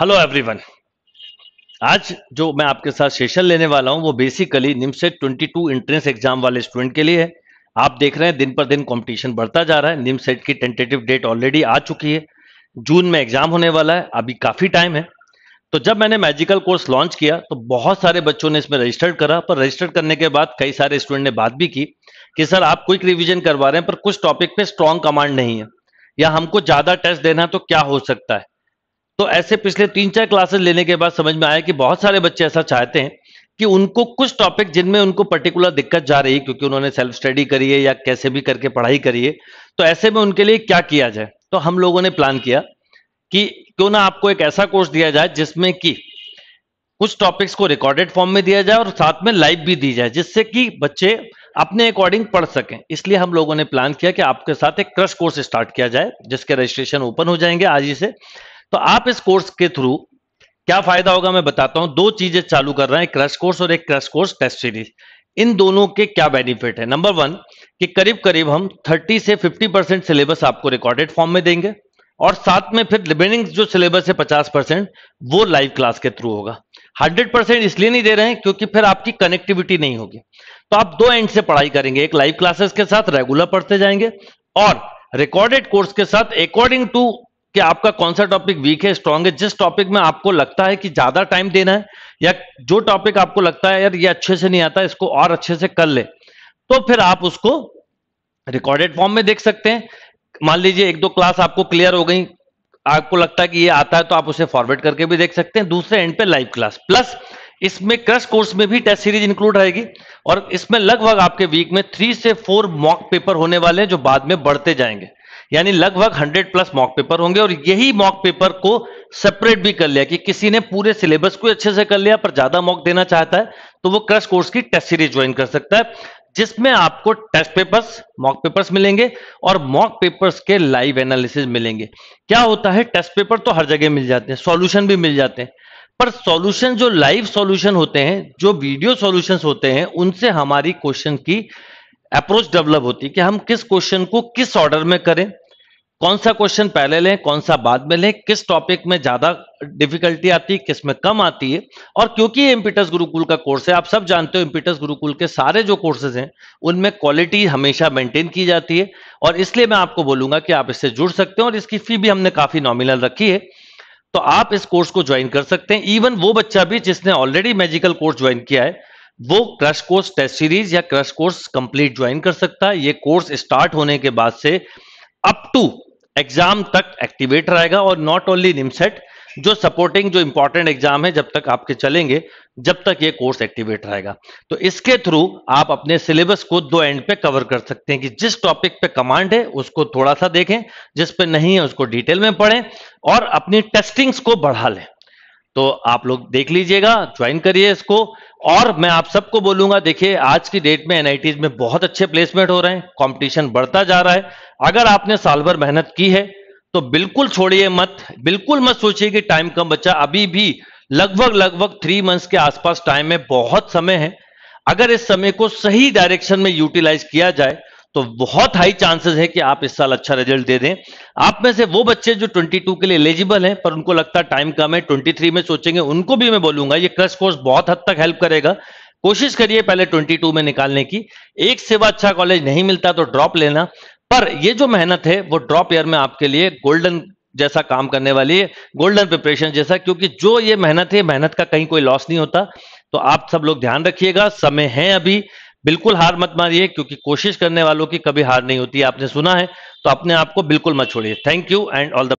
hello everyone आज जो मैं आपके साथ सेशन लेने वाला हूं वो बेसिकली ट्वेंटी 22 एंट्रेंस एग्जाम वाले स्टूडेंट के लिए है आप देख रहे हैं दिन पर दिन कंपटीशन बढ़ता जा रहा है निम्स की टेंटेटिव डेट ऑलरेडी आ चुकी है जून में एग्जाम होने वाला है अभी काफी टाइम है तो जब मैंने मैजिकल कोर्स लॉन्च किया तो बहुत सारे बच्चों ने इसमें रजिस्टर्ड करा पर रजिस्टर्ड करने के बाद कई सारे स्टूडेंट ने बात भी की कि सर आप क्विक रिविजन करवा रहे हैं पर कुछ टॉपिक पे स्ट्रॉन्ग कमांड नहीं है या हमको ज्यादा टेस्ट देना है तो क्या हो सकता है तो ऐसे पिछले तीन चार क्लासेस लेने के बाद समझ में आया कि बहुत सारे बच्चे ऐसा चाहते हैं कि उनको कुछ टॉपिक जिनमें उनको पर्टिकुलर दिक्कत जा रही क्योंकि उन्होंने सेल्फ स्टडी करी है या कैसे भी करके पढ़ाई करी है तो ऐसे में उनके लिए क्या किया जाए तो हम लोगों ने प्लान किया कि क्यों ना आपको एक ऐसा कोर्स दिया जाए जिसमें कि कुछ टॉपिक्स को रिकॉर्डेड फॉर्म में दिया जाए और साथ में लाइव भी दी जाए जिससे कि बच्चे अपने अकॉर्डिंग पढ़ सकें इसलिए हम लोगों ने प्लान किया कि आपके साथ एक क्रश कोर्स स्टार्ट किया जाए जिसके रजिस्ट्रेशन ओपन हो जाएंगे आज ही से तो आप इस कोर्स के थ्रू क्या फायदा होगा मैं बताता हूं दो चीजें चालू कर रहा है क्रश कोर्स और एक क्रश कोर्स टेस्ट सीरीज इन दोनों के क्या बेनिफिट है नंबर वन कि करीब करीब हम 30 से 50 परसेंट सिलेबस आपको रिकॉर्डेड फॉर्म में देंगे और साथ में फिर रिमेनिंग जो सिलेबस है 50 परसेंट वो लाइव क्लास के थ्रू होगा 100 परसेंट इसलिए नहीं दे रहे हैं क्योंकि फिर आपकी कनेक्टिविटी नहीं होगी तो आप दो एंड से पढ़ाई करेंगे एक लाइव क्लासेस के साथ रेगुलर पढ़ते जाएंगे और रिकॉर्डेड कोर्स के साथ अकॉर्डिंग टू कि आपका कौन सा टॉपिक वीक है स्ट्रांग है जिस टॉपिक में आपको लगता है कि ज्यादा टाइम देना है या जो टॉपिक आपको लगता है यार ये अच्छे से नहीं आता इसको और अच्छे से कर ले तो फिर आप उसको रिकॉर्डेड फॉर्म में देख सकते हैं मान लीजिए एक दो क्लास आपको क्लियर हो गई आपको लगता है कि ये आता है तो आप उसे फॉरवर्ड करके भी देख सकते हैं दूसरे एंड पे लाइव क्लास प्लस इसमें क्रश कोर्स में भी टेस्ट सीरीज इंक्लूड रहेगी और इसमें लगभग आपके वीक में थ्री से फोर मॉक पेपर होने वाले हैं जो बाद में बढ़ते जाएंगे यानी लगभग 100 प्लस मॉक पेपर होंगे और यही मॉक पेपर को सेपरेट भी कर लिया कि किसी ने पूरे सिलेबस को अच्छे से कर लिया पर ज्यादा मॉक देना चाहता है तो वो क्रश कोर्स की टेस्ट सीरीज ज्वाइन कर सकता है जिसमें आपको टेस्ट पेपर्स मॉक पेपर्स मिलेंगे और मॉक पेपर्स के लाइव एनालिसिस मिलेंगे क्या होता है टेस्ट पेपर तो हर जगह मिल जाते हैं सॉल्यूशन भी मिल जाते हैं पर सॉल्यूशन जो लाइव सॉल्यूशन होते हैं जो वीडियो सॉल्यूशंस होते हैं उनसे हमारी क्वेश्चन की अप्रोच डेवलप होती है कि हम किस क्वेश्चन को किस ऑर्डर में करें कौन सा क्वेश्चन पहले लें कौन सा बाद में लें किस टॉपिक में ज्यादा डिफिकल्टी आती है किस में कम आती है और क्योंकि ये इम्पिटस गुरुकुल का कोर्स है आप सब जानते हो इम्पिटस गुरुकुल के सारे जो कोर्सेज हैं उनमें क्वालिटी हमेशा मेंटेन की जाती है और इसलिए मैं आपको बोलूंगा कि आप इससे जुड़ सकते हैं और इसकी फी भी हमने काफी नॉमिनल रखी है तो आप इस कोर्स को ज्वाइन कर सकते हैं इवन वो बच्चा भी जिसने ऑलरेडी मेजिकल कोर्स ज्वाइन किया है वो क्रश कोर्स टेस्ट सीरीज या क्रश कोर्स कंप्लीट ज्वाइन कर सकता है ये कोर्स स्टार्ट होने के बाद से अप टू एग्जाम तक एक्टिवेट रहेगा और नॉट ओनली निमसेट जो सपोर्टिंग जो इंपॉर्टेंट एग्जाम है जब तक आपके चलेंगे जब तक ये कोर्स एक्टिवेट रहेगा तो इसके थ्रू आप अपने सिलेबस को दो एंड पे कवर कर सकते हैं कि जिस टॉपिक पे कमांड है उसको थोड़ा सा देखें जिस पे नहीं है उसको डिटेल में पढ़ें और अपनी टेस्टिंग्स को बढ़ा लें तो आप लोग देख लीजिएगा ज्वाइन करिए इसको और मैं आप सबको बोलूंगा देखिए आज की डेट में एनआईटीज में बहुत अच्छे प्लेसमेंट हो रहे हैं कंपटीशन बढ़ता जा रहा है अगर आपने साल भर मेहनत की है तो बिल्कुल छोड़िए मत बिल्कुल मत सोचिए कि टाइम कम बचा अभी भी लगभग लगभग थ्री मंथ्स के आसपास टाइम में बहुत समय है अगर इस समय को सही डायरेक्शन में यूटिलाइज किया जाए तो बहुत हाई चांसेस है कि आप इस साल अच्छा रिजल्ट दे दें आप में से वो बच्चे जो 22 के लिए एलिजिबल हैं पर उनको लगता है टाइम कम है 23 में सोचेंगे उनको भी मैं बोलूंगा ये क्रश कोर्स बहुत हद तक हेल्प करेगा कोशिश करिए पहले 22 में निकालने की एक सेवा अच्छा कॉलेज नहीं मिलता तो ड्रॉप लेना पर ये जो मेहनत है वो ड्रॉप ईयर में आपके लिए गोल्डन जैसा काम करने वाली है गोल्डन प्रिपरेशन जैसा क्योंकि जो ये मेहनत है मेहनत का कहीं कोई लॉस नहीं होता तो आप सब लोग ध्यान रखिएगा समय है अभी बिल्कुल हार मत मारिए क्योंकि कोशिश करने वालों की कभी हार नहीं होती आपने सुना है तो अपने आप को बिल्कुल मत छोड़िए thank you and all the